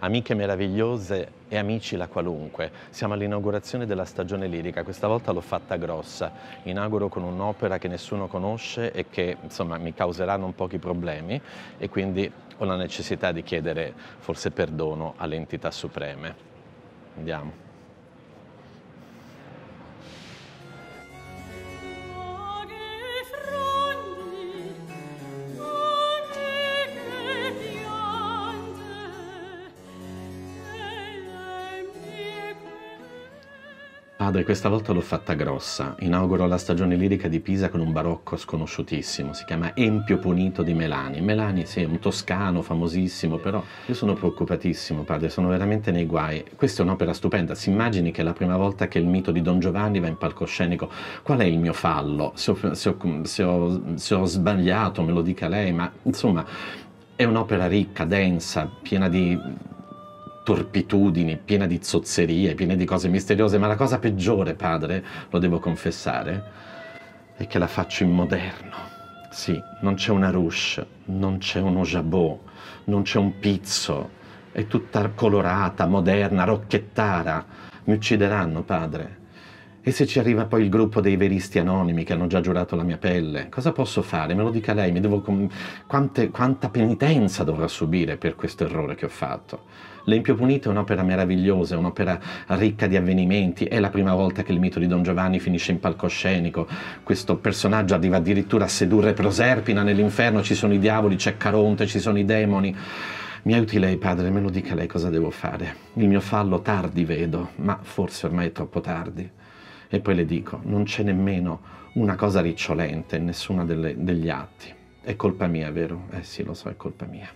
Amiche meravigliose e amici la qualunque, siamo all'inaugurazione della stagione lirica, questa volta l'ho fatta grossa, inauguro con un'opera che nessuno conosce e che insomma mi causerà non pochi problemi e quindi ho la necessità di chiedere forse perdono alle entità supreme. Andiamo. Padre, questa volta l'ho fatta grossa. Inauguro la stagione lirica di Pisa con un barocco sconosciutissimo, si chiama Empio Punito di Melani. Melani, sì, è un toscano famosissimo, però io sono preoccupatissimo, padre, sono veramente nei guai. Questa è un'opera stupenda, si immagini che è la prima volta che il mito di Don Giovanni va in palcoscenico. Qual è il mio fallo? se ho, se ho, se ho, se ho sbagliato, me lo dica lei, ma insomma, è un'opera ricca, densa, piena di torpitudini, piena di zozzerie, piena di cose misteriose, ma la cosa peggiore, padre, lo devo confessare, è che la faccio in moderno. Sì, non c'è una ruche, non c'è uno jabot, non c'è un pizzo, è tutta colorata, moderna, rocchettara. Mi uccideranno, padre. E se ci arriva poi il gruppo dei veristi anonimi che hanno già giurato la mia pelle, cosa posso fare? Me lo dica lei, com... Quante, quanta penitenza dovrò subire per questo errore che ho fatto? L'Empio Punito è un'opera meravigliosa, è un'opera ricca di avvenimenti, è la prima volta che il mito di Don Giovanni finisce in palcoscenico, questo personaggio arriva addirittura a sedurre Proserpina nell'inferno, ci sono i diavoli, c'è Caronte, ci sono i demoni. Mi aiuti lei, padre, me lo dica lei cosa devo fare. Il mio fallo tardi vedo, ma forse ormai è troppo tardi. E poi le dico, non c'è nemmeno una cosa ricciolente in nessuno degli atti. È colpa mia, vero? Eh sì, lo so, è colpa mia.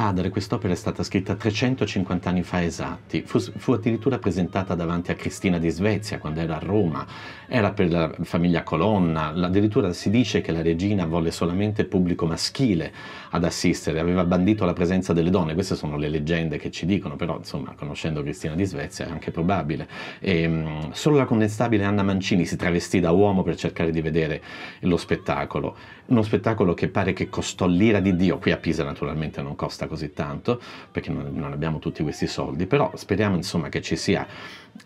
padre quest'opera è stata scritta 350 anni fa esatti, fu, fu, addirittura presentata davanti a Cristina di Svezia quando era a Roma, era per la famiglia Colonna, addirittura si dice che la regina volle solamente pubblico maschile ad assistere, aveva bandito la presenza delle donne, queste sono le leggende che ci dicono, però insomma conoscendo Cristina di Svezia è anche probabile. E, ehm, solo la condestabile Anna Mancini si travestì da uomo per cercare di vedere lo spettacolo, uno spettacolo che pare che costò l'ira di Dio, qui a Pisa naturalmente non costa così tanto, perché non, non abbiamo tutti questi soldi, però speriamo insomma che ci sia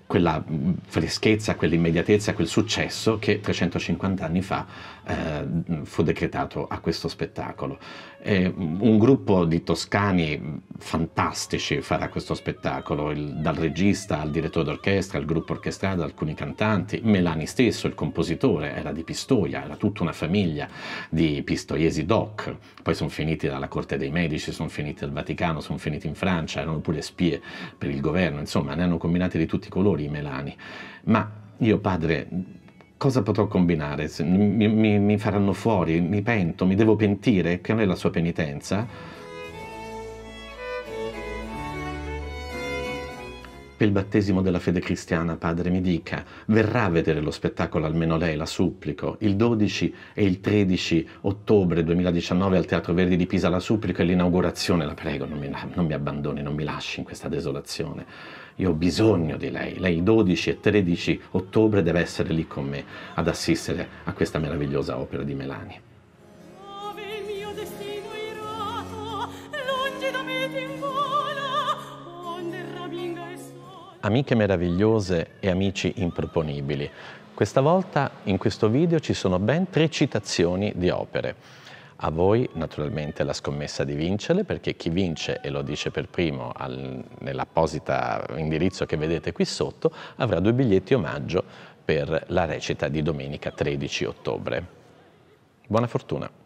quella freschezza, quell'immediatezza, quel successo che 350 anni fa eh, fu decretato a questo spettacolo. Eh, un gruppo di toscani fantastici farà questo spettacolo, il, dal regista al direttore d'orchestra, al gruppo orchestrale, alcuni cantanti, Melani stesso, il compositore, era di Pistoia, era tutta una famiglia di pistoiesi doc, poi sono finiti dalla corte dei medici, sono finiti al Vaticano, sono finiti in Francia, erano pure spie per il governo, insomma ne hanno combinati di tutti i colori i Melani. Ma io padre cosa potrò combinare? Mi, mi, mi faranno fuori, mi pento, mi devo pentire? Che non è la sua penitenza? per il battesimo della fede cristiana, padre, mi dica, verrà a vedere lo spettacolo almeno lei, la supplico, il 12 e il 13 ottobre 2019 al Teatro Verdi di Pisa, la supplico e l'inaugurazione, la prego, non mi, non mi abbandoni, non mi lasci in questa desolazione. Io ho bisogno di lei, lei il 12 e 13 ottobre deve essere lì con me ad assistere a questa meravigliosa opera di Melani. Amiche meravigliose e amici improponibili. Questa volta in questo video ci sono ben tre citazioni di opere. A voi naturalmente la scommessa di vincere perché chi vince e lo dice per primo nell'apposita indirizzo che vedete qui sotto avrà due biglietti omaggio per la recita di domenica 13 ottobre. Buona fortuna!